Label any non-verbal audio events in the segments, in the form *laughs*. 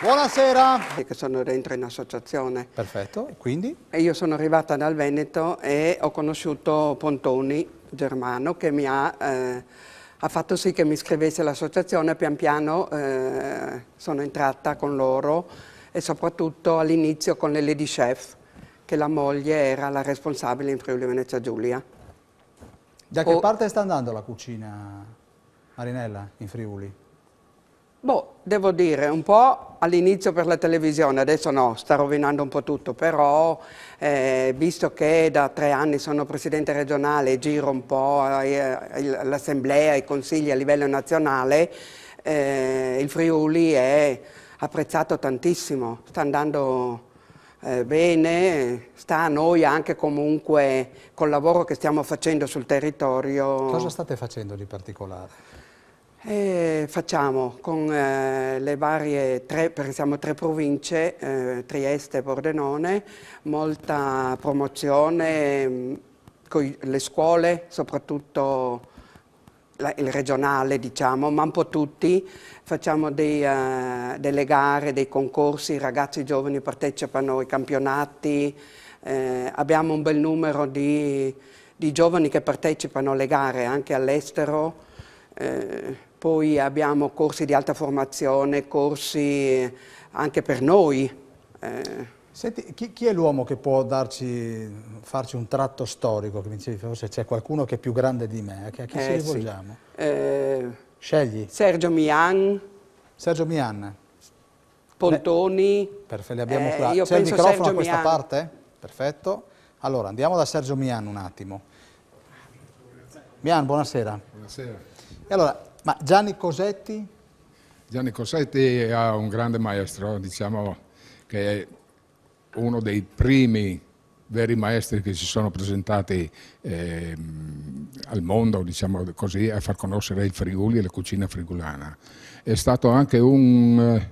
Buonasera. Che sono dentro in associazione. Perfetto, quindi? io sono arrivata dal Veneto e ho conosciuto Pontoni, germano, che mi ha, eh, ha fatto sì che mi iscrivesse all'associazione. Pian piano eh, sono entrata con loro e soprattutto all'inizio con le Lady Chef, che la moglie era la responsabile in Friuli Venezia Giulia. Da che oh. parte sta andando la cucina, Marinella, in Friuli? Boh, devo dire, un po' all'inizio per la televisione, adesso no, sta rovinando un po' tutto, però eh, visto che da tre anni sono presidente regionale, e giro un po' eh, l'assemblea, i consigli a livello nazionale, eh, il Friuli è apprezzato tantissimo, sta andando eh, bene, sta a noi anche comunque col lavoro che stiamo facendo sul territorio. Cosa state facendo di particolare? E facciamo con eh, le varie tre, perché siamo tre province, eh, Trieste e Pordenone, molta promozione mm, con le scuole, soprattutto il regionale diciamo, ma un po' tutti, facciamo dei, eh, delle gare, dei concorsi, i ragazzi giovani partecipano ai campionati, eh, abbiamo un bel numero di, di, giovani che partecipano alle gare anche all'estero poi abbiamo corsi di alta formazione, corsi anche per noi. Eh. Senti, chi, chi, è l'uomo che può darci, farci un tratto storico? Che mi dicevi, forse c'è qualcuno che è più grande di me, a chi eh, ci rivolgiamo? Sì. Eh, Scegli. Sergio Mian. Sergio Mian. Pontoni. Perfetto, li abbiamo eh, qua. C'è il microfono Sergio a questa Mian. parte? Perfetto. Allora, andiamo da Sergio Mian un attimo. Mian, buonasera. Buonasera. E allora, ma Gianni Cosetti? Gianni Cosetti è un grande maestro, diciamo che è uno dei primi veri maestri che si sono presentati eh, al mondo, diciamo così, a far conoscere il Friuli e la cucina frigulana. È stato anche un eh,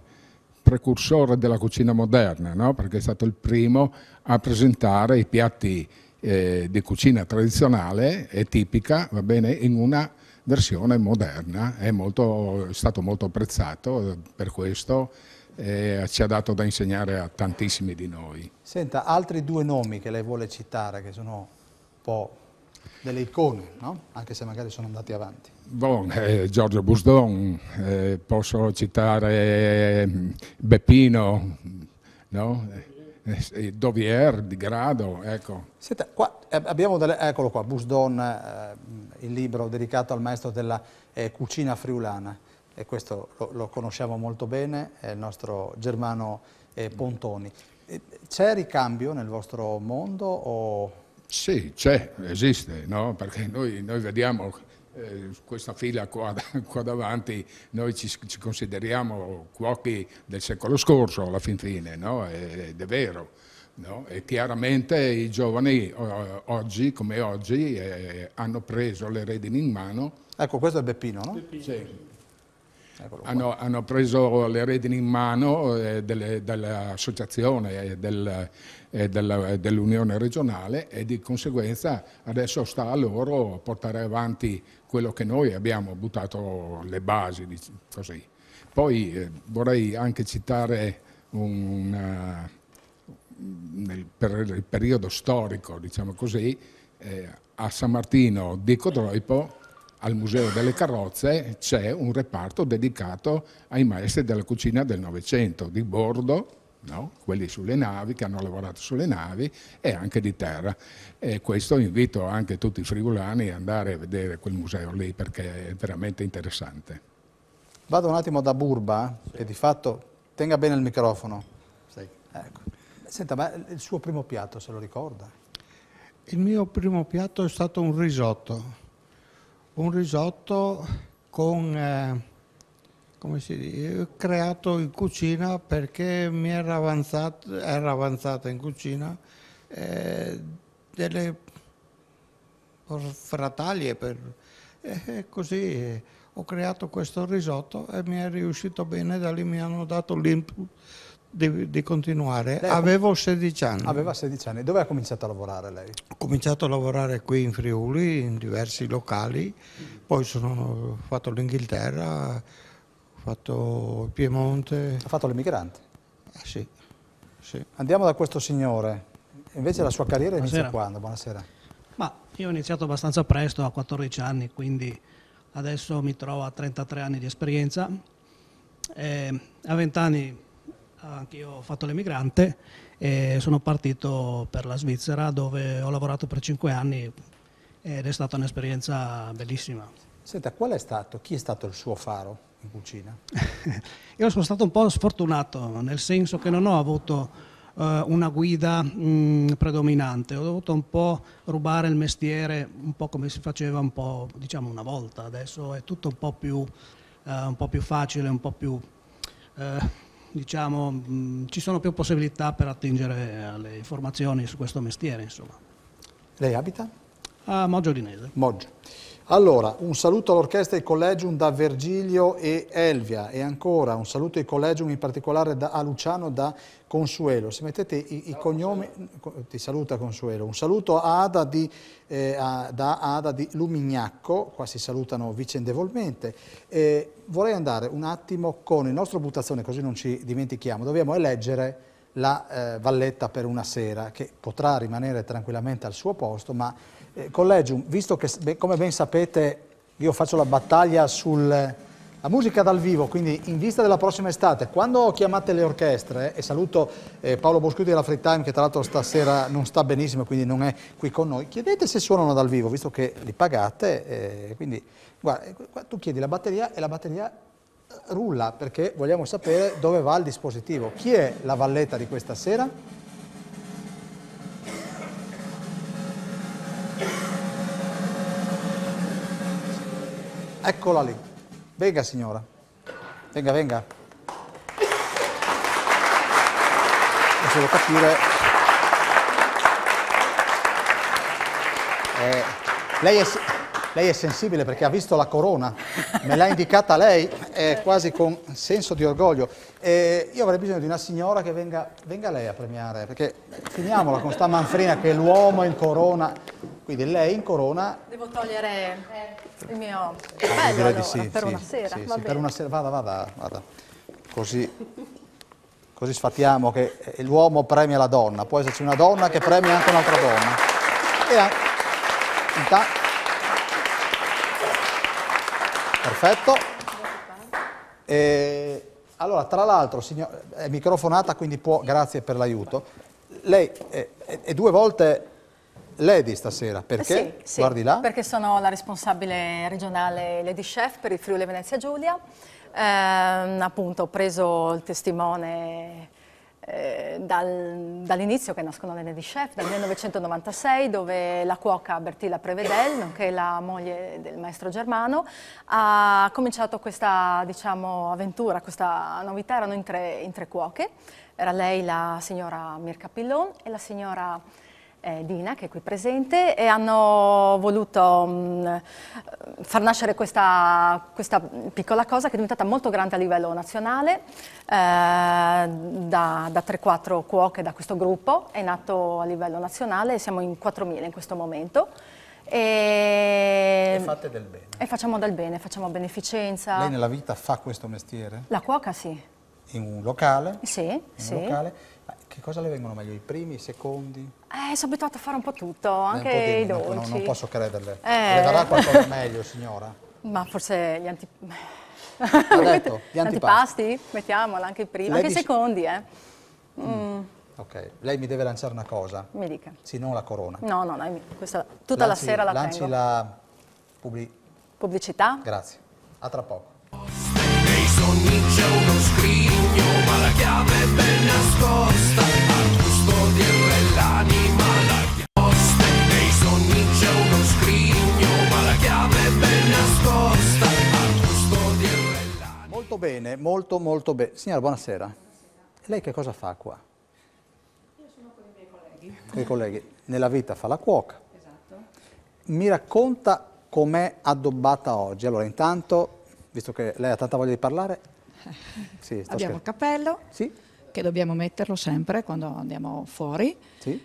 precursore della cucina moderna, no? perché è stato il primo a presentare i piatti eh, di cucina tradizionale e tipica, va bene, in una versione moderna, è, molto, è stato molto apprezzato eh, per questo e ci ha dato da insegnare a tantissimi di noi. Senta, altri due nomi che lei vuole citare che sono un po' delle icone, no? anche se magari sono andati avanti. Bon, eh, Giorgio Busdon, eh, posso citare mm, Beppino, no? Eh, Dovier, Di Grado, ecco. Senta, qua, eh, abbiamo delle, eccolo qua, Busdon, eh, il libro dedicato al maestro della eh, cucina friulana, e questo lo, lo, conosciamo molto bene, è il nostro Germano eh, Pontoni. C'è ricambio nel vostro mondo o... Sì, c'è, esiste, no? perché noi, noi vediamo eh, questa fila qua, *laughs* qua davanti noi ci, ci, consideriamo cuochi del secolo scorso alla fin fine, no? ed è vero. No? E chiaramente i giovani oggi, come oggi, eh, hanno preso le redini in mano. Ecco, questo è Beppino, no? Beppino. Sì hanno, hanno, preso le redini in mano eh, dell'associazione e eh, del, eh, eh dell'Unione dell regionale e di conseguenza adesso sta a loro portare avanti quello che noi abbiamo buttato le basi. Così. Poi eh, vorrei anche citare un, nel, per il periodo storico, diciamo così, eh, a San Martino di Codroipo al Museo delle Carrozze c'è un reparto dedicato ai maestri della cucina del Novecento, di bordo, no? quelli sulle navi, che hanno lavorato sulle navi, e anche di terra. E questo invito anche tutti i friulani ad andare a vedere quel museo lì perché è veramente interessante. Vado un attimo da Burba, sì. che di fatto tenga bene il microfono. Sì. Ecco. Senta, ma il suo primo piatto se lo ricorda? Il mio primo piatto è stato un risotto un risotto con, eh, come si dice, creato in cucina perché mi era avanzata, era avanzata in cucina eh, delle frataglie per, e eh, così ho creato questo risotto e mi è riuscito bene, da lì mi hanno dato l'input di, di continuare. Lei Avevo 16 anni. Aveva 16 anni. Dove ha cominciato a lavorare lei? Ho cominciato a lavorare qui in Friuli, in diversi locali, poi sono fatto l'Inghilterra, ho fatto il Piemonte. Ha fatto l'emigrante? Eh, sì. sì. Andiamo da questo signore. Invece la sua carriera Buonasera. inizia quando? Buonasera. Ma io ho iniziato abbastanza presto, a 14 anni, quindi adesso mi trovo a 33 anni di esperienza. E a 20 anni anche io ho fatto l'emigrante e sono partito per la Svizzera dove ho lavorato per cinque anni ed è stata un'esperienza bellissima. Senta, qual è stato, chi è stato il suo faro in cucina? *laughs* io sono stato un po' sfortunato, nel senso che non ho avuto eh, una guida mh, mm, predominante, ho dovuto un po' rubare il mestiere, un po' come si faceva un po', diciamo, una volta, adesso è tutto un po' più, eh, un po più facile, un po' più... Eh, diciamo, mm, ci sono più possibilità per attingere alle informazioni su questo mestiere. Insomma. Lei abita? A Moggio Dinese. Moggio. Allora, un saluto all'orchestra e collegium da Virgilio e Elvia e ancora un saluto ai collegium in particolare da, a Luciano da Consuelo. Se mettete i, i cognomi, ti saluta Consuelo. Un saluto a Ada di, eh, a, da Ada di Lumignacco, qua si salutano vicendevolmente. Eh, vorrei andare un attimo con il nostro buttazione, così non ci dimentichiamo. Dobbiamo eleggere la eh, valletta per una sera, che potrà rimanere tranquillamente al suo posto, ma eh, collegium, visto che come ben sapete io faccio la battaglia sulla musica dal vivo, quindi in vista della prossima estate, quando chiamate le orchestre, e saluto eh, Paolo Boschiudi della Free Time che tra l'altro stasera non sta benissimo, quindi non è qui con noi, chiedete se suonano dal vivo, visto che li pagate, eh, quindi guarda, eh, tu chiedi la batteria e la batteria eh, rulla, perché vogliamo sapere dove va il dispositivo. Chi è la valletta di questa sera? Eccola lì. Venga signora. Venga, venga. Devo capire. Eh, lei, è, lei, è, sensibile perché ha visto la corona, me l'ha indicata lei, eh, quasi con senso di orgoglio. Eh, io avrei bisogno di una signora che venga, venga lei a premiare, perché finiamola con sta manfrina che l'uomo in corona quindi lei in corona... Devo togliere il mio cappello eh, allora, di eh, sì, per, sì, una sera, sì, per una sera. vada, vada, vada. Così, così sfattiamo che eh, l'uomo premia la donna, può esserci una donna che premia anche un'altra donna. E anche... Perfetto. E... Allora, tra l'altro, signor... è microfonata, quindi può... Grazie per l'aiuto. Lei è, è, è due volte Lady stasera, perché? Eh sì, sì, Guardi là. Perché sono la responsabile regionale Lady Chef per il Friuli Venezia Giulia. Eh, appunto ho preso il testimone eh, dal, dall'inizio che nascono le Lady Chef, dal 1996, dove la cuoca Bertilla Prevedel, nonché la moglie del maestro Germano, ha cominciato questa diciamo, avventura, questa novità, erano in tre, in tre cuoche, era lei la signora Mirka Pillon e la signora eh, Dina, che è qui presente, e hanno voluto mh, mm, eh, far nascere questa, questa, piccola cosa che è diventata molto grande a livello nazionale, eh, da, da 3-4 cuoche, da questo gruppo, è nato a livello nazionale, siamo in 4.000 in questo momento. E, e fate del bene. E facciamo del bene, facciamo beneficenza. Lei nella vita fa questo mestiere? La cuoca sì. In un locale? Sì, in sì. Un locale. Che cosa le vengono meglio, i primi, i secondi? Eh, sono abituata a fare un po' tutto, eh, anche Beh, i dolci. Non, non, posso crederle. Eh. Le darà qualcosa meglio, signora? Ma forse gli antipasti. Detto, *laughs* gli antipasti. antipasti? Mettiamola, anche i primi, lei anche i secondi, eh. Mm. mm. Ok, lei mi deve lanciare una cosa. Mi dica. Sì, non la corona. No, no, no questa, tutta lanci, la sera la lanci tengo. Lanci la publi... pubblicità. Grazie. A tra poco. Nei sogni c'è sogno ma la chiave è ben nascosta a custodirla è la chiave nei sogni c'è uno scrigno ma la chiave è ben nascosta a custodirla è molto bene, molto molto bene signora buonasera lei che cosa fa qua? io sono con i miei colleghi con i colleghi nella vita fa la cuoca esatto mi racconta com'è addobbata oggi allora intanto visto che lei ha tanta voglia di parlare *laughs* Sì, abbiamo scherzo. il cappello, sì. che dobbiamo metterlo sempre quando andiamo fuori, sì.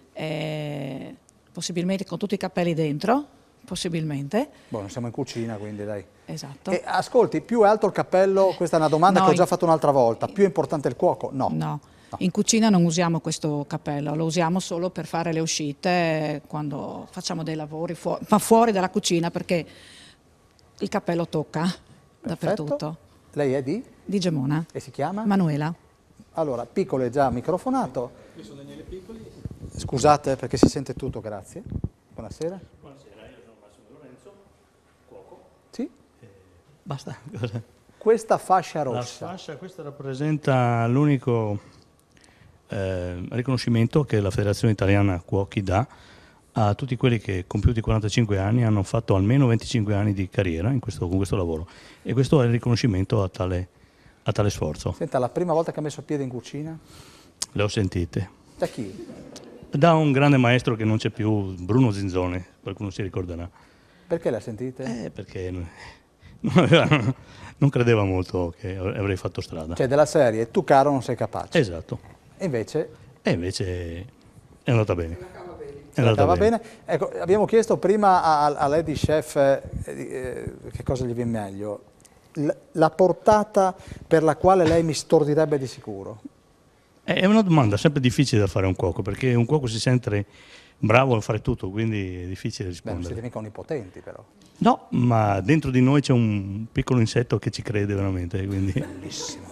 possibilmente con tutti i cappelli dentro, possibilmente. Buono, boh, siamo in cucina quindi dai. Esatto. E, ascolti, più è alto il cappello, eh, questa è una domanda no, che ho già in... fatto un'altra volta, più è importante il cuoco? No. No. No. In cucina non usiamo questo cappello, lo usiamo solo per fare le uscite quando facciamo dei lavori fuori, ma fuori dalla cucina perché il cappello tocca Perfetto. dappertutto. Lei è di? Di Gemona. E si chiama? Manuela. Allora, Piccolo è già microfonato. Io sono Daniele Piccoli. Scusate perché si sente tutto, grazie. Buonasera. Buonasera, io sono Massimo Lorenzo, cuoco. Sì? Eh, basta. *laughs* Questa fascia rossa. La fascia, questa rappresenta l'unico eh, riconoscimento che la Federazione Italiana Cuochi dà a tutti quelli che compiuti 45 anni hanno fatto almeno 25 anni di carriera questo, con questo lavoro e questo è il riconoscimento a tale, a tale sforzo. Senta, la prima volta che ha messo piede in cucina? Le ho sentite. Da chi? Da un grande maestro che non c'è più, Bruno Zinzone, qualcuno si ricorderà. Perché la sentite? Eh, perché non, aveva, non, credeva molto che avrei fatto strada. Cioè della serie, tu caro non sei capace. Esatto. E invece? E invece è andata bene andata, andata bene. bene. Ecco, abbiamo chiesto prima a, a Lady Chef eh, eh, che cosa gli viene meglio. L la portata per la quale lei mi stordirebbe di sicuro? È una domanda sempre difficile da fare a un cuoco, perché un cuoco si sente bravo a fare tutto, quindi è difficile rispondere. Beh, non siete mica onnipotenti però. No, ma dentro di noi c'è un piccolo insetto che ci crede veramente, quindi... Bellissimo.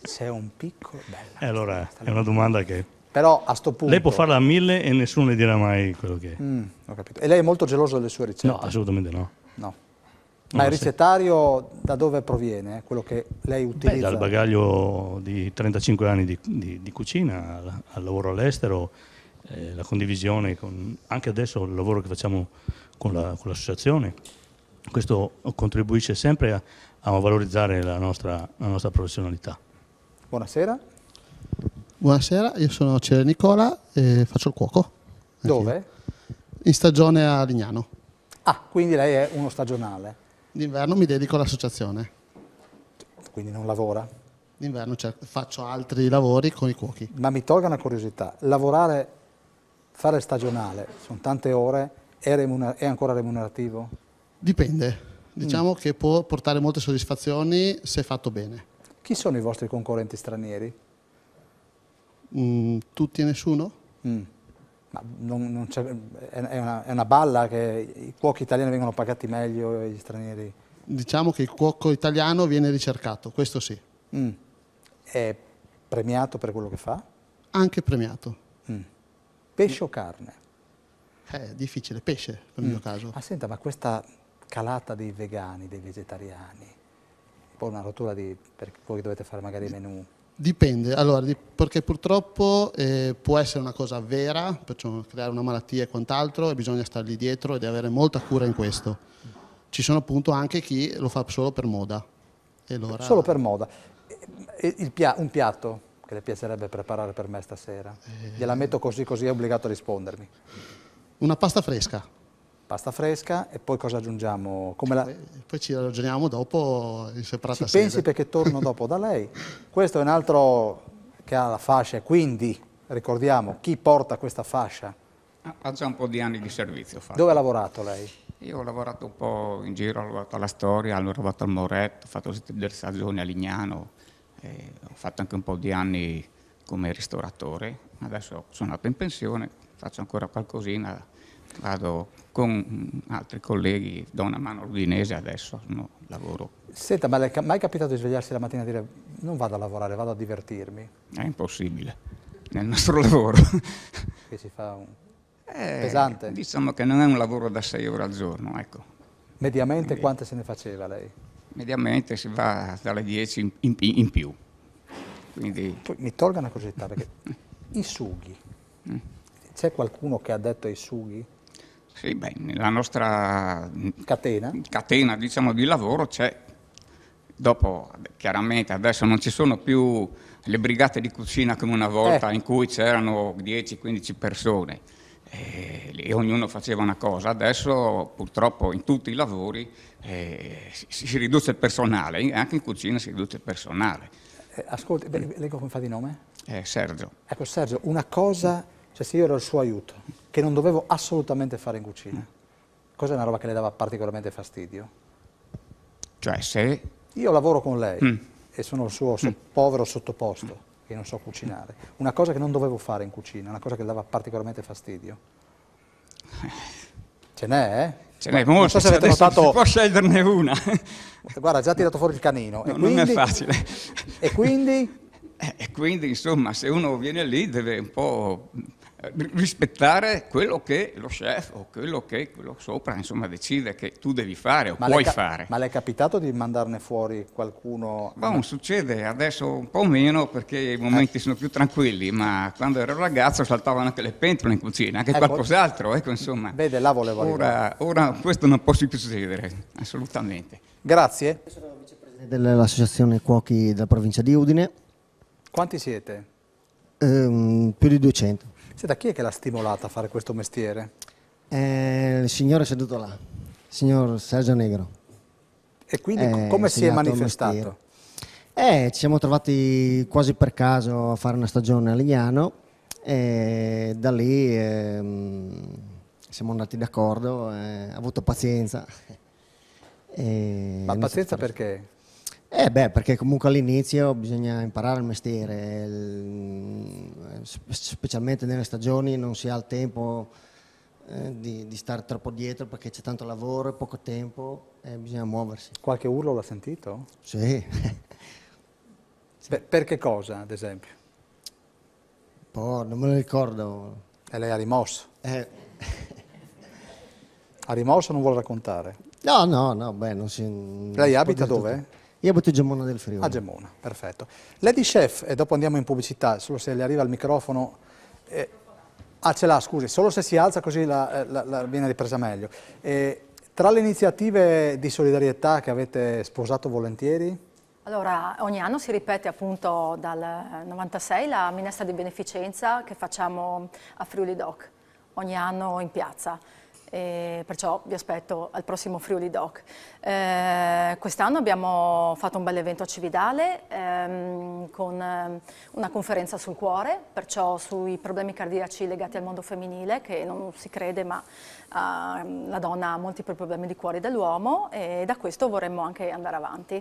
C'è un piccolo... Bella. E allora, è una domanda che però a sto punto... Lei può farla a mille e nessuno le dirà mai quello che è. Mm, e lei è molto geloso delle sue ricette? No, assolutamente no. No. Ma il ricettario da dove proviene? Quello che lei utilizza? Beh, dal bagaglio di 35 anni di, di, di cucina, al, al, lavoro all'estero, eh, la condivisione, con, anche adesso il lavoro che facciamo con, la, con l'associazione. Questo contribuisce sempre a, a valorizzare la nostra, la nostra professionalità. Buonasera. Buonasera, io sono Cere Nicola e faccio il cuoco. Dove? In stagione a Lignano. Ah, quindi lei è uno stagionale. D'inverno mi dedico all'associazione. Quindi non lavora? D'inverno cioè, faccio altri lavori con i cuochi. Ma mi tolga una curiosità, lavorare, fare stagionale, sono tante ore, è, remuner è ancora remunerativo? Dipende. Mm. Diciamo mm. che può portare molte soddisfazioni se fatto bene. Chi sono i vostri concorrenti stranieri? mh, tutti e nessuno? Mm. mm. Non, non è, è, una, è, una, balla che i cuochi italiani vengono pagati meglio e gli stranieri? Diciamo che il cuoco italiano viene ricercato, questo sì. Mm. È premiato per quello che fa? Anche premiato. Mm. Pesce o carne? È eh, difficile, pesce nel mio mm. caso. Ma ah, senta, ma questa calata dei vegani, dei vegetariani, poi una rottura di, per voi che dovete fare magari menù, Dipende, allora, perché purtroppo eh, può essere una cosa vera, perciò creare una malattia e quant'altro, e bisogna stare lì dietro ed avere molta cura in questo. Ci sono appunto anche chi lo fa solo per moda. Allora... Solo per moda. Pia un piatto che le piacerebbe preparare per me stasera? Eh... Gliela metto così così è obbligato a rispondermi. Una pasta fresca pasta fresca e poi cosa aggiungiamo? La... Poi ci ragioniamo dopo in separata ci sede. pensi perché torno dopo da lei. *laughs* Questo è un altro che ha la fascia, quindi ricordiamo chi porta questa fascia. Ha già un po' di anni di servizio. Fatto. Dove ha lavorato lei? Io ho lavorato un po' in giro, ho lavorato alla Storia, ho lavorato al Moretto, ho fatto delle stagioni a Lignano, ho fatto anche un po' di anni come ristoratore, adesso sono andato in pensione, faccio ancora qualcosina vado con altri colleghi, do una mano all'udinese adesso, no, lavoro. Senta, ma è mai capitato di svegliarsi la mattina e dire non vado a lavorare, vado a divertirmi? È impossibile, nel nostro *laughs* lavoro. Che si fa un... eh, pesante? Diciamo che non è un lavoro da 6 ore al giorno, ecco. Mediamente Quindi, quante se ne faceva lei? Mediamente si va dalle 10 in, in, in più. Quindi... mi tolga una curiosità, perché *laughs* i sughi, mm. c'è qualcuno che ha detto ai sughi sì, beh, nella nostra catena, catena diciamo, di lavoro c'è, dopo chiaramente adesso non ci sono più le brigate di cucina come una volta eh. in cui c'erano 10-15 persone eh, e ognuno faceva una cosa, adesso purtroppo in tutti i lavori eh, si, si, riduce il personale, anche in cucina si riduce il personale. Eh, ascolti, leggo come fa di nome? Eh, Sergio. Ecco Sergio, una cosa, cioè se io ero il suo aiuto, che non dovevo assolutamente fare in cucina. Cosa è una roba che le dava particolarmente fastidio? Cioè se... Io lavoro con lei mm. e sono il suo mm. so, povero sottoposto, e non so cucinare. Una cosa che non dovevo fare in cucina, una cosa che le dava particolarmente fastidio. Ce n'è, eh? Ce n'è molto, non so se avete cioè, notato... si può sceglierne una. Guarda, già ha tirato fuori il canino. No, quindi... Non è facile. E quindi? Eh, e quindi, insomma, se uno viene lì deve un po' rispettare quello che lo chef o quello che quello sopra insomma, decide che tu devi fare o ma puoi fare. Ma le è capitato di mandarne fuori qualcuno? Bon, succede adesso un po' meno perché i momenti eh. sono più tranquilli, ma quando ero ragazzo saltavano anche le pentole in cucina, anche ecco, qualcos'altro, ecco insomma. Vede, là volevo ora, ora questo non può più succedere, assolutamente. Grazie. sono vicepresidente dell'associazione Cuochi della provincia di Udine. Quanti siete? Ehm, più di 200. Cioè, da chi è che l'ha stimolata a fare questo mestiere? Eh, il signore seduto là, il signor Sergio Negro. E quindi eh, come si è manifestato? Eh, ci siamo trovati quasi per caso a fare una stagione a Lignano e da lì ehm, siamo andati d'accordo, eh, ha avuto pazienza. *laughs* Ma pazienza perché? Eh beh, perché comunque all'inizio bisogna imparare il mestiere, specialmente nelle stagioni non si ha il tempo eh, di, di stare troppo dietro perché c'è tanto lavoro e poco tempo e bisogna muoversi. Qualche urlo l'ha sentito? Sì. per, *laughs* per che cosa, ad esempio? Oh, non me lo ricordo. E lei ha rimosso? Eh. ha rimosso non vuole raccontare? No, no, no, beh, non si... lei abita dove? Tutto. Io abito Gemona del Friuli. A ah, Gemona, perfetto. Lady Chef, e dopo andiamo in pubblicità, solo se le arriva il microfono... Eh, ah, ce l'ha, scusi, solo se si alza così la, eh, la, la viene ripresa meglio. Eh, tra le iniziative di solidarietà che avete sposato volentieri? Allora, ogni anno si ripete appunto dal 96 eh, la minestra di beneficenza che facciamo a Friuli Doc, ogni anno in piazza e perciò vi aspetto al prossimo Friuli Doc. Eh, Quest'anno abbiamo fatto un bel evento a Cividale ehm, con ehm, una conferenza sul cuore, perciò sui problemi cardiaci legati al mondo femminile, che non si crede ma ehm, la donna ha molti più problemi di cuore dell'uomo e da questo vorremmo anche andare avanti.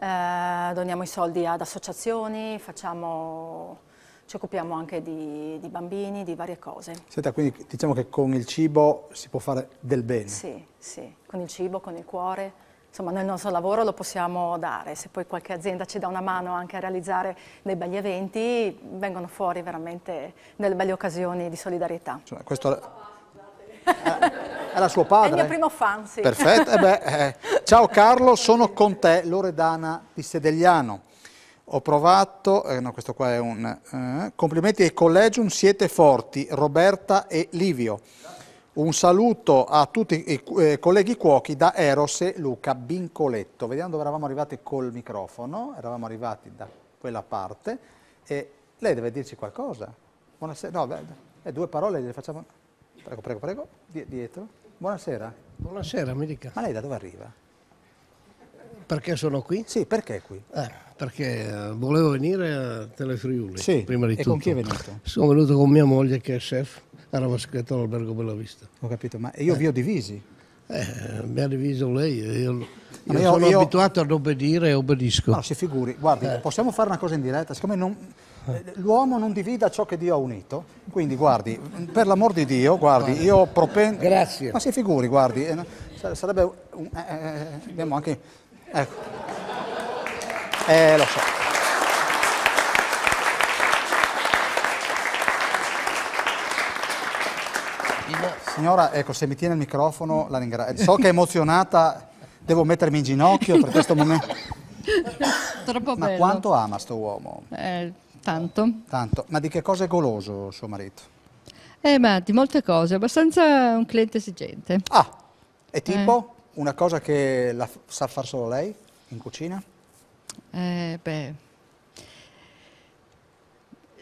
Eh, doniamo i soldi ad associazioni, facciamo ci occupiamo anche di, di, bambini, di varie cose. Senta, quindi diciamo che con il cibo si può fare del bene. Sì, sì, con il cibo, con il cuore. Insomma, noi il nostro lavoro lo possiamo dare. Se poi qualche azienda ci dà una mano anche a realizzare dei belli eventi, vengono fuori veramente delle belle occasioni di solidarietà. Cioè, questo... Era eh, suo padre? È il mio primo fan, sì. Perfetto. Eh beh, eh. Ciao Carlo, sono con te, Loredana di Sedegliano. Ho provato, eh, no, questo qua è un... Eh, complimenti ai collegium, siete forti, Roberta e Livio. Un saluto a tutti i eh, colleghi cuochi da Eros e Luca Bincoletto. Vediamo dove eravamo arrivati col microfono, eravamo arrivati da quella parte e lei deve dirci qualcosa. Buonasera, no, eh, due parole le facciamo. Prego, prego, prego, dietro. Buonasera. Buonasera, mi dica. Ma lei da dove arriva? Perché sono qui? Sì, perché qui? Eh, perché eh, volevo venire a Telefriuli, sì. prima di e tutto. E con chi è venuto? Sono venuto con mia moglie che è chef, eravamo vaschetta all'albergo Bella Vista. Ho capito, ma io eh. vi ho divisi. Eh, mi ha diviso lei, io, io, io sono io... abituato ad obbedire e obbedisco. No, si figuri, guardi, eh. possiamo fare una cosa in diretta, siccome non, l'uomo non divida ciò che Dio ha unito, quindi guardi, per l'amor di Dio, guardi, io propendo... Grazie. Ma si figuri, guardi, eh, sarebbe... Un, eh, eh abbiamo anche Ecco. Eh, lo so. Signora, ecco, se mi tiene il microfono la ringrazio. So che è emozionata, devo mettermi in ginocchio per questo momento. Troppo Ma bello. quanto ama sto uomo? Eh, tanto. Tanto. Ma di che cosa è goloso suo marito? Eh, ma di molte cose, abbastanza un cliente esigente. Ah, e tipo? Eh. Una cosa che la sa far solo lei in cucina? Eh, beh,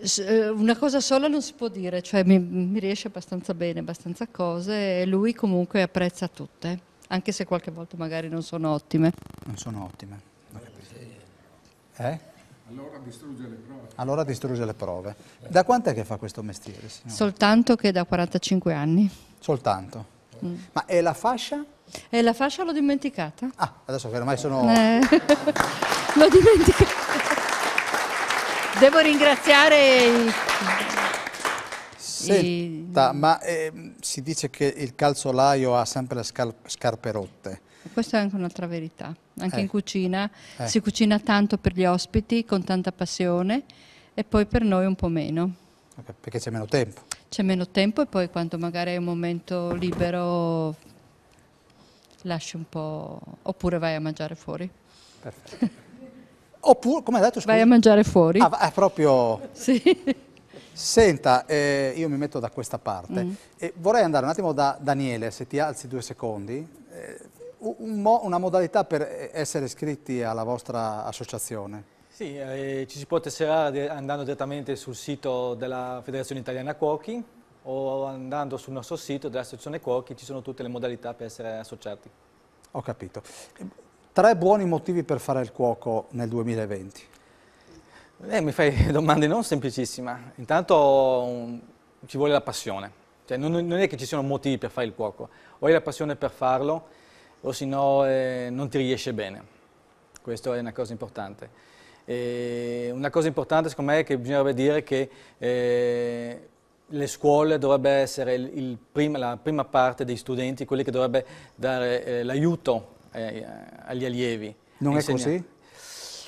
eh, una cosa sola non si può dire, cioè mi, mi, riesce abbastanza bene, abbastanza cose e lui comunque apprezza tutte, anche se qualche volta magari non sono ottime. Non sono ottime. Eh? eh? Allora distrugge le prove. Allora distrugge le prove. Da quant'è che fa questo mestiere? Signora? Soltanto che da 45 anni. Soltanto? Mm. Ma è la fascia? E la fascia l'ho dimenticata. Ah, adesso che ormai sono... Eh. *laughs* l'ho dimenticata. Devo ringraziare i... Senta, i... ma eh, si dice che il calzolaio ha sempre le scar scarpe rotte. Questa è anche un'altra verità. Anche eh. in cucina eh. si cucina tanto per gli ospiti, con tanta passione, e poi per noi un po' meno. Perché c'è meno tempo c'è meno tempo e poi quando magari hai un momento libero lasci un po', oppure vai a mangiare fuori. Perfetto. oppure, come hai detto, scusa? Vai a mangiare fuori. Ah, è proprio... sì. Senta, eh, io mi metto da questa parte. Mm. Eh, vorrei andare un attimo da Daniele, se ti alzi due secondi. Eh, un mo una modalità per eh, essere iscritti alla vostra associazione. Sì, eh, ci si può tesserare andando direttamente sul sito della Federazione Italiana Cuochi o andando sul nostro sito dell'Associazione Cuochi, ci sono tutte le modalità per essere associati. Ho capito. Tre buoni motivi per fare il cuoco nel 2020? Eh, mi fai *laughs* domande non semplicissime. Intanto um, ci vuole la passione. Cioè, non, non, è che ci siano motivi per fare il cuoco. O hai la passione per farlo, o se no eh, non ti riesce bene. Questa è una cosa importante. E eh, una cosa importante secondo me è che bisognerebbe dire che eh, le scuole dovrebbero essere il, prima, la prima parte dei studenti, quelli che dovrebbero dare eh, l'aiuto eh, agli allievi. Non è così?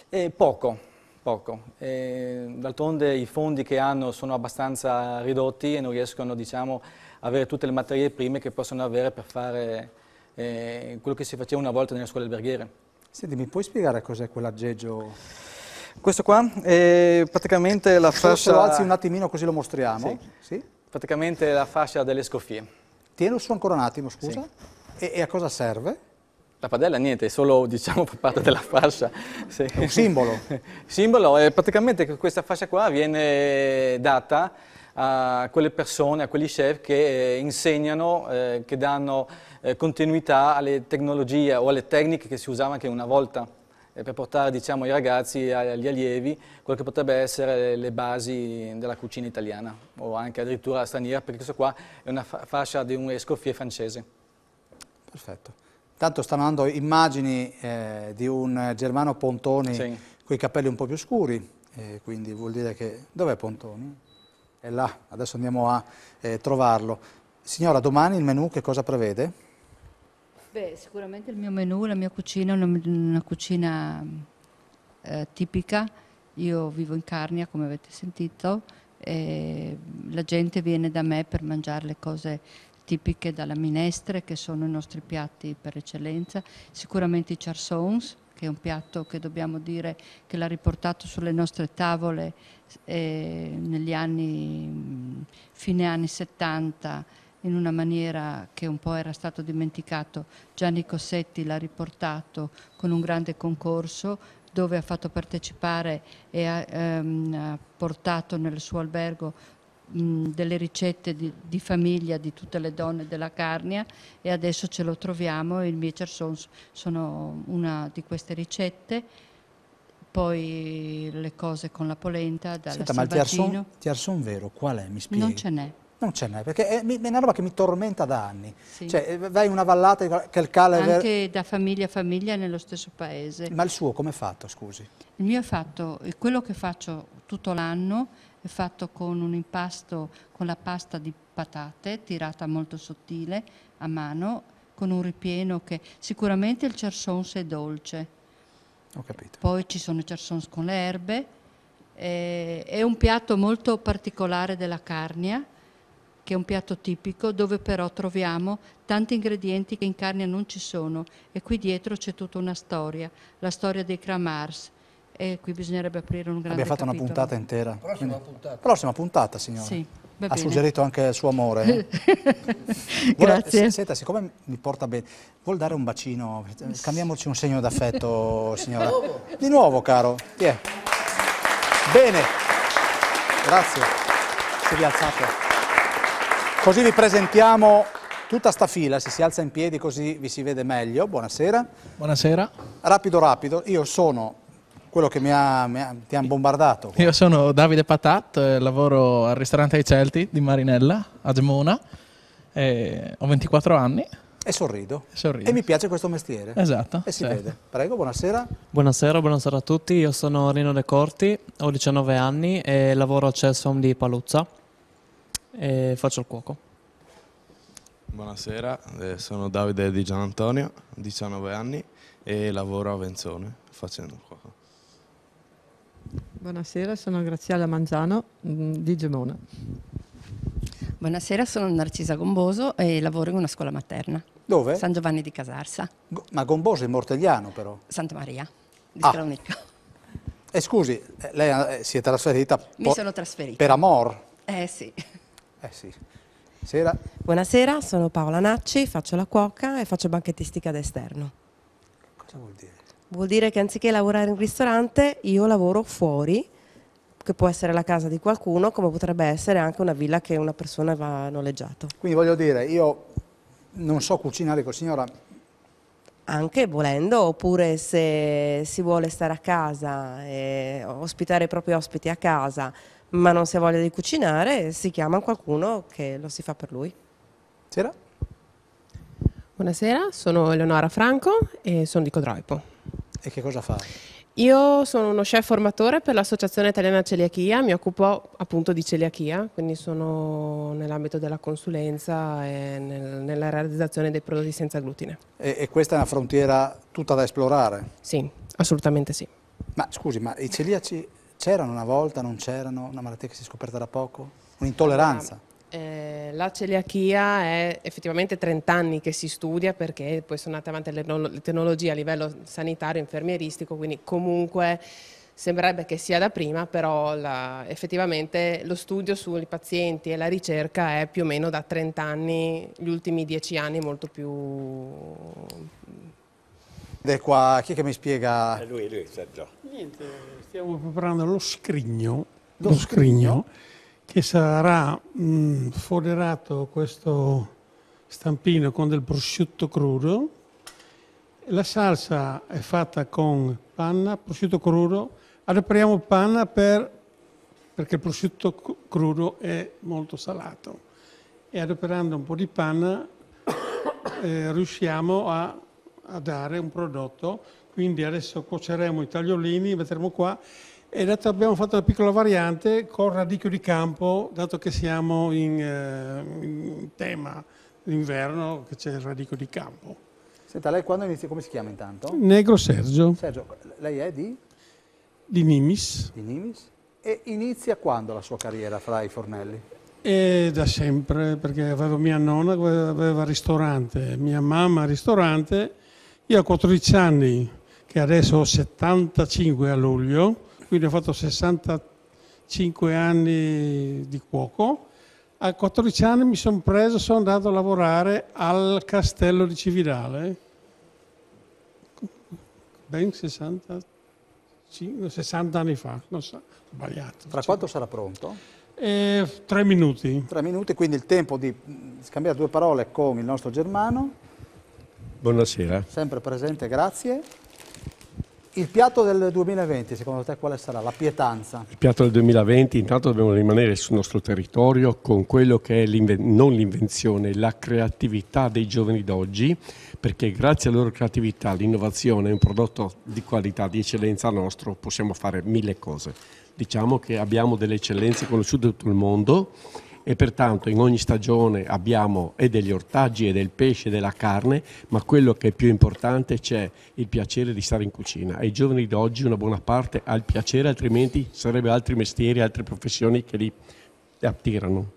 Eh, poco. poco. Eh, d'altronde i fondi che hanno sono abbastanza ridotti e non riescono diciamo, a avere tutte le materie prime che possono avere per fare quello che si faceva una volta nelle scuole alberghiere. Senti, mi puoi spiegare cos'è quell'aggeggio? Questo qua è praticamente la fascia... Se lo alzi un attimino così lo mostriamo. Sì. sì. Praticamente la fascia delle scoffie. Tienilo su ancora un attimo, scusa. Sì. E, e, a cosa serve? La padella niente, è solo diciamo parte della fascia. Sì. È un simbolo. *laughs* simbolo, è praticamente questa fascia qua viene data a quelle persone, a quegli chef che eh, insegnano, eh, che danno eh, continuità alle tecnologie o alle tecniche che si usavano anche una volta per portare diciamo, ai ragazzi e agli allievi quello che potrebbe essere le basi della cucina italiana o anche addirittura straniera, perché questo qua è una fascia di un escoffier francese. Perfetto. Intanto stanno andando immagini eh, di un Germano Pontoni sì. con i capelli un po' più scuri, eh, quindi vuol dire che... Dov'è Pontoni? È là, adesso andiamo a eh, trovarlo. Signora, domani il menù che cosa prevede? Beh, sicuramente il mio menù, la mia cucina è una, una, cucina eh, tipica. Io vivo in Carnia, come avete sentito, e la gente viene da me per mangiare le cose tipiche dalla minestre, che sono i nostri piatti per eccellenza, sicuramente i charsons, che è un piatto che dobbiamo dire che l'ha riportato sulle nostre tavole eh, negli anni, fine anni 70 in una maniera che un po' era stato dimenticato. Gianni Cossetti l'ha riportato con un grande concorso dove ha fatto partecipare e ha, ehm, portato nel suo albergo mh, delle ricette di, di, famiglia di tutte le donne della Carnia e adesso ce lo troviamo, il Miecer Sons sono una di queste ricette poi le cose con la polenta dalla Senta, ma il tiarson, tiarson vero qual è? Mi spieghi? Non ce n'è. Non c'è mai, perché è, è, una roba che mi tormenta da anni. Sì. Cioè, eh, vai in una vallata che il Calever... Anche da famiglia a famiglia nello stesso paese. Ma il suo come è fatto, scusi? Il mio è fatto, eh, quello che faccio tutto l'anno è fatto con un impasto, con la pasta di patate tirata molto sottile a mano, con un ripieno che sicuramente il cersons è dolce. Ho capito. Poi ci sono i cersons con le erbe, eh, è un piatto molto particolare della Carnia, che è un piatto tipico dove però troviamo tanti ingredienti che in carne non ci sono e qui dietro c'è tutta una storia, la storia dei Kramars e qui bisognerebbe aprire un grande Abbiamo fatto capitolo. una puntata intera. Prossima Quindi, puntata. Prossima puntata, signora. Sì, ha bene. suggerito anche il suo amore. *laughs* Grazie. Vuole, senta, siccome mi porta bene, vuol dare un bacino? Cambiamoci un segno d'affetto, *laughs* signora. Di nuovo, caro. Yeah. Bene. Grazie. Si rialzate. Così vi presentiamo tutta sta fila, se si alza in piedi così vi si vede meglio. Buonasera. Buonasera. Rapido rapido, io sono quello che mi ha, mi ha, ti ha bombardato. Io sono Davide Patat, eh, lavoro al ristorante ai Celti di Marinella, a Gemona, ho 24 anni. E sorrido. e sorrido. E mi piace questo mestiere. Esatto. E si certo. vede. Prego, buonasera. Buonasera, buonasera a tutti. Io sono Rino De Corti, ho 19 anni e lavoro a Chess Home di Paluzza e faccio il cuoco. Buonasera, eh, sono Davide Di Gian Antonio, 19 anni e lavoro a Venzone facendo il cuoco. Buonasera, sono Graziella Mangiano mm, di Gemona. Buonasera, sono Narcisa Gomboso e lavoro in una scuola materna. Dove? San Giovanni di Casarsa. Go ma Gomboso è mortegliano però. Santa Maria, di ah. Scalonicco. E eh, scusi, eh, lei si è trasferita? Mi sono trasferita. Per amor? Eh sì. Eh sì. Sera. Buonasera, sono Paola Nacci, faccio la cuoca e faccio banchettistica d'esterno. Cosa vuol dire? Vuol dire che anziché lavorare in un ristorante, io lavoro fuori, che può essere la casa di qualcuno, come potrebbe essere anche una villa che una persona va noleggiato. Quindi voglio dire, io non so cucinare con signora. Anche volendo, oppure se si vuole stare a casa, e ospitare i propri ospiti a casa, ma non si ha voglia di cucinare, si chiama qualcuno che lo si fa per lui. Sera. Buonasera, sono Eleonora Franco e sono di Codroipo. E che cosa fa? Io sono uno chef formatore per l'Associazione Italiana Celiachia, mi occupo appunto di celiachia, quindi sono nell'ambito della consulenza e nel, nella realizzazione dei prodotti senza glutine. E, e questa è una frontiera tutta da esplorare? Sì, assolutamente sì. Ma scusi, ma i celiaci C'erano una volta, non c'erano, una malattia che si è scoperta da poco? Un'intolleranza? Eh, la celiachia è effettivamente 30 anni che si studia perché poi sono andate avanti le tecnologie a livello sanitario, infermieristico, quindi comunque sembrerebbe che sia da prima, però la, effettivamente lo studio sui pazienti e la ricerca è più o meno da 30 anni, gli ultimi 10 anni molto più ed è qua, chi è che mi spiega? È lui, lui, Sergio. Niente, stiamo preparando lo scrigno, lo, lo scrigno, scrigno che sarà mh, foderato questo stampino con del prosciutto crudo. La salsa è fatta con panna, prosciutto crudo. Adoperiamo panna per, perché il prosciutto crudo è molto salato e adoperando un po' di panna *coughs* eh, riusciamo a a dare un prodotto, quindi adesso cuoceremo i tagliolini, metteremo qua e dato abbiamo fatto una piccola variante con radicchio di campo, dato che siamo in, eh, in tema d'inverno che c'è il radicchio di campo. Senta, lei quando inizia, come si chiama intanto? Negro Sergio. Sergio, lei è di? Di Nimis. Di Nimis. E inizia quando la sua carriera fra i fornelli? E da sempre, perché avevo mia nonna aveva ristorante, mia mamma ristorante io a 14 anni, che adesso ho 75 a luglio, quindi ho fatto 65 anni di cuoco, a 14 anni mi sono preso, sono andato a lavorare al castello di Cividale, ben 60, 60 anni fa, non so, sbagliato. Tra quanto sarà pronto? Eh, tre minuti. Tre minuti, quindi il tempo di scambiare due parole con il nostro Germano. Buonasera. Sempre presente, grazie. Il piatto del 2020, secondo te quale sarà? La pietanza. Il piatto del 2020, intanto dobbiamo rimanere sul nostro territorio con quello che è non l'invenzione, la creatività dei giovani d'oggi, perché grazie alla loro creatività, l'innovazione è un prodotto di qualità, di eccellenza nostro, possiamo fare mille cose. Diciamo che abbiamo delle eccellenze conosciute da tutto il mondo e pertanto in ogni stagione abbiamo e degli ortaggi e del pesce e della carne, ma quello che è più importante c'è il piacere di stare in cucina. E i giovani d'oggi una buona parte ha il piacere, altrimenti sarebbero altri mestieri, altre professioni che li attirano.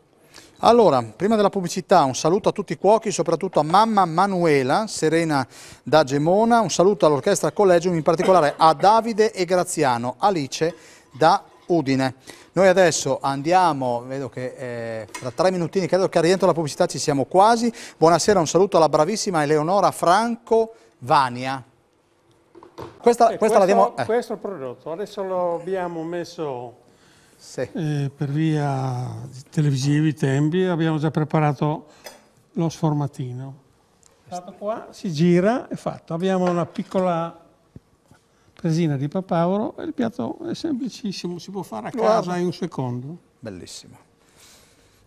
Allora, prima della pubblicità un saluto a tutti i cuochi, soprattutto a mamma Manuela, Serena da Gemona, un saluto all'Orchestra Collegium, in particolare a Davide e Graziano, Alice da Udine. Noi adesso andiamo, vedo che eh, tra tre minutini, credo che al rientro la pubblicità ci siamo quasi. Buonasera, un saluto alla bravissima Eleonora Franco Vania. Questa, eh, questa questo, eh. questo, è il prodotto, adesso lo abbiamo messo sì. Eh, per via televisiva i tempi, abbiamo già preparato lo sformatino. Qua si gira, è fatto. Abbiamo una piccola presina di papauro e il piatto è semplicissimo, si può fare a casa Guarda. in un secondo. Bellissimo.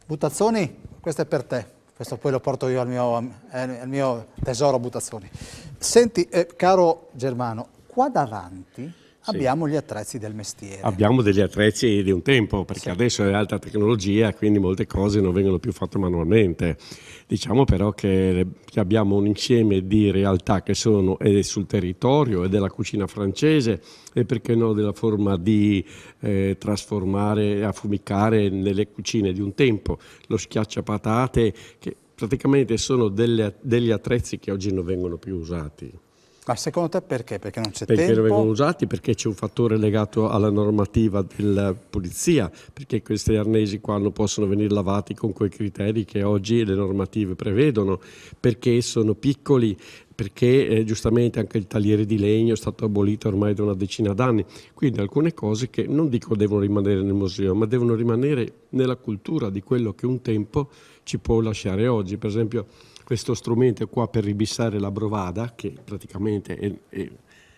Buttazzoni, questo è per te. Questo poi lo porto io al mio, al mio tesoro Buttazzoni. Senti, eh, caro Germano, qua davanti abbiamo gli attrezzi del mestiere. Abbiamo degli attrezzi di un tempo, perché sì. adesso è alta tecnologia, quindi molte cose non vengono più fatte manualmente. Diciamo però che abbiamo un insieme di realtà che sono eh, sul territorio e della cucina francese e perché no della forma di eh, trasformare, affumicare nelle cucine di un tempo, lo schiacciapatate, che praticamente sono delle, degli attrezzi che oggi non vengono più usati. Ma secondo te perché? Perché non c'è perché tempo? Perché vengono usati, perché c'è un fattore legato alla normativa della polizia, perché questi arnesi qua non possono venire lavati con quei criteri che oggi le normative prevedono, perché sono piccoli, perché eh, giustamente anche il tagliere di legno è stato abolito ormai da una decina d'anni. Quindi alcune cose che non dico devono rimanere nel museo, ma devono rimanere nella cultura di quello che un tempo ci può lasciare oggi. Per esempio questo strumento qua per ribissare la brovada, che praticamente è, è,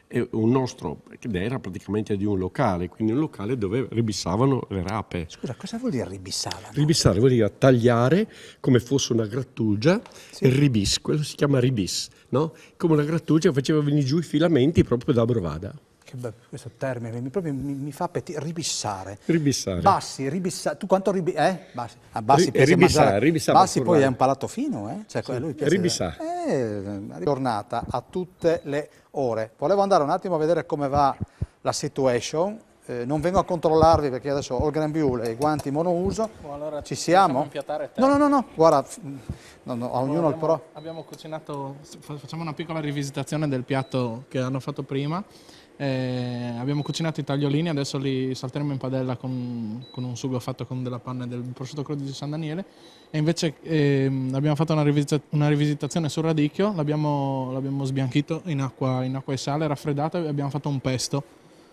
è un nostro, ed era praticamente di un locale, quindi un locale dove ribissavano le rape. Scusa, cosa vuol dire ribissare? Ribissare vuol dire tagliare come fosse una grattugia sì. e ribis, quello si chiama ribis, no? Come una grattugia faceva venire giù i filamenti proprio dalla brovada che bello, questo termine mi, proprio, mi, mi fa appetito, ribissare. Ribissare. Bassi, ribissare. Tu quanto ribi, eh? Bassi, ah, Bassi, Ri, ribissare, ribissare Bassi poi è un palato fino, eh? Cioè, sì, lui piace, ribissare. Eh, giornata a tutte le ore. Volevo andare un attimo a vedere come va la situation. Eh, non vengo a controllarvi perché adesso ho il grembiule e i guanti monouso. allora ci siamo? No, no, no, no, guarda, no, no, a ognuno abbiamo, il pro. Abbiamo cucinato, facciamo una piccola rivisitazione del piatto che hanno fatto prima eh, abbiamo cucinato i tagliolini, adesso li salteremo in padella con, con, un sugo fatto con della panna e del prosciutto crudo di San Daniele. E invece ehm, abbiamo fatto una, rivisita una, rivisitazione sul radicchio, l'abbiamo, sbianchito in acqua, in acqua, e sale, raffreddato e abbiamo fatto un pesto.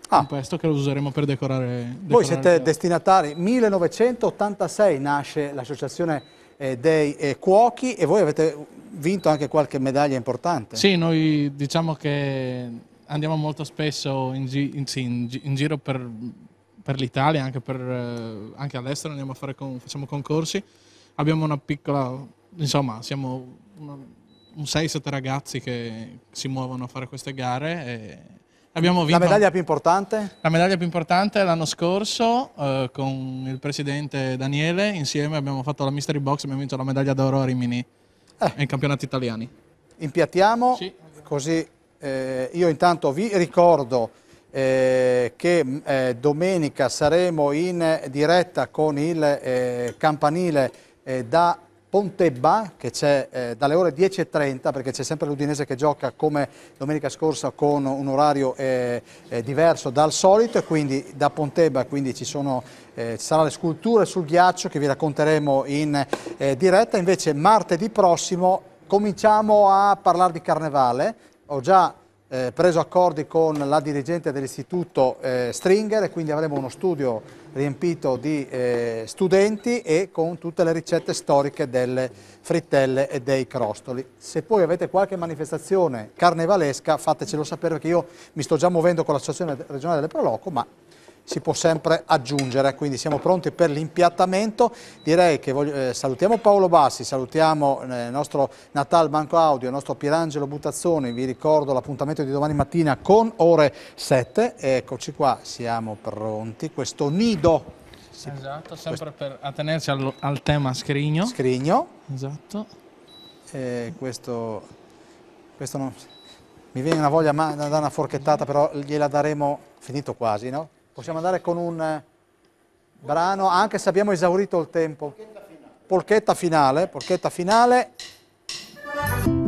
Ah. Un pesto che lo useremo per decorare. decorare Voi siete destinatari. 1986 nasce l'associazione eh, dei eh, cuochi e voi avete vinto anche qualche medaglia importante. Sì, noi diciamo che andiamo molto spesso in, gi- in, sì, in, gi- in giro per, per l'Italia, anche, per, eh, anche all'estero, andiamo a fare con, facciamo concorsi. Abbiamo una piccola, insomma, siamo una, un 6-7 ragazzi che si muovono a fare queste gare. abbiamo vinto. La medaglia più importante? La medaglia più importante l'anno scorso eh, con il presidente Daniele, insieme abbiamo fatto la mystery box e abbiamo vinto la medaglia d'oro a Rimini, eh. nei campionati italiani. Impiattiamo, sì. così eh, io intanto vi ricordo eh, che eh, domenica saremo in diretta con il eh, campanile eh, da Pontebba che c'è eh, dalle ore 10.30 perché c'è sempre l'Udinese che gioca come domenica scorsa con un orario diverso dal solito e quindi da Pontebba quindi ci sono eh, saranno le sculture sul ghiaccio che vi racconteremo in eh, diretta, invece martedì prossimo cominciamo a parlare di carnevale, ho già eh, preso accordi con la dirigente dell'istituto eh, Stringer e quindi avremo uno studio riempito di eh, studenti e con tutte le ricette storiche delle frittelle e dei crostoli. Se poi avete qualche manifestazione carnevalesca fatecelo sapere perché io mi sto già muovendo con l'associazione regionale del Proloco ma si può sempre aggiungere, quindi siamo pronti per l'impiattamento. Direi che voglio, eh, salutiamo Paolo Bassi, salutiamo eh, il nostro Natal Banco Audio, il nostro Pierangelo Buttazzoni, vi ricordo l'appuntamento di domani mattina con ore 7, eccoci qua, siamo pronti, questo nido. Sì, esatto, sempre questo. per attenerci al, al, tema scrigno. Scrigno. Esatto. Eh, questo, questo non... Mi viene una voglia ma, da una forchettata, però gliela daremo finito quasi, no? Possiamo andare con un eh, brano, anche se abbiamo esaurito il tempo. Polchetta finale. Polchetta finale. Polchetta finale.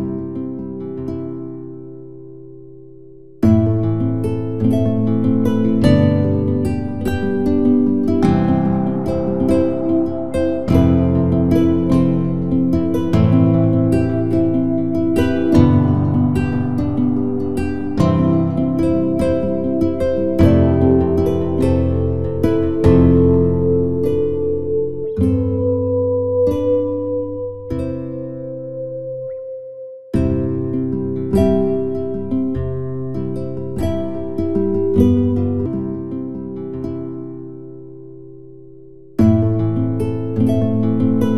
Música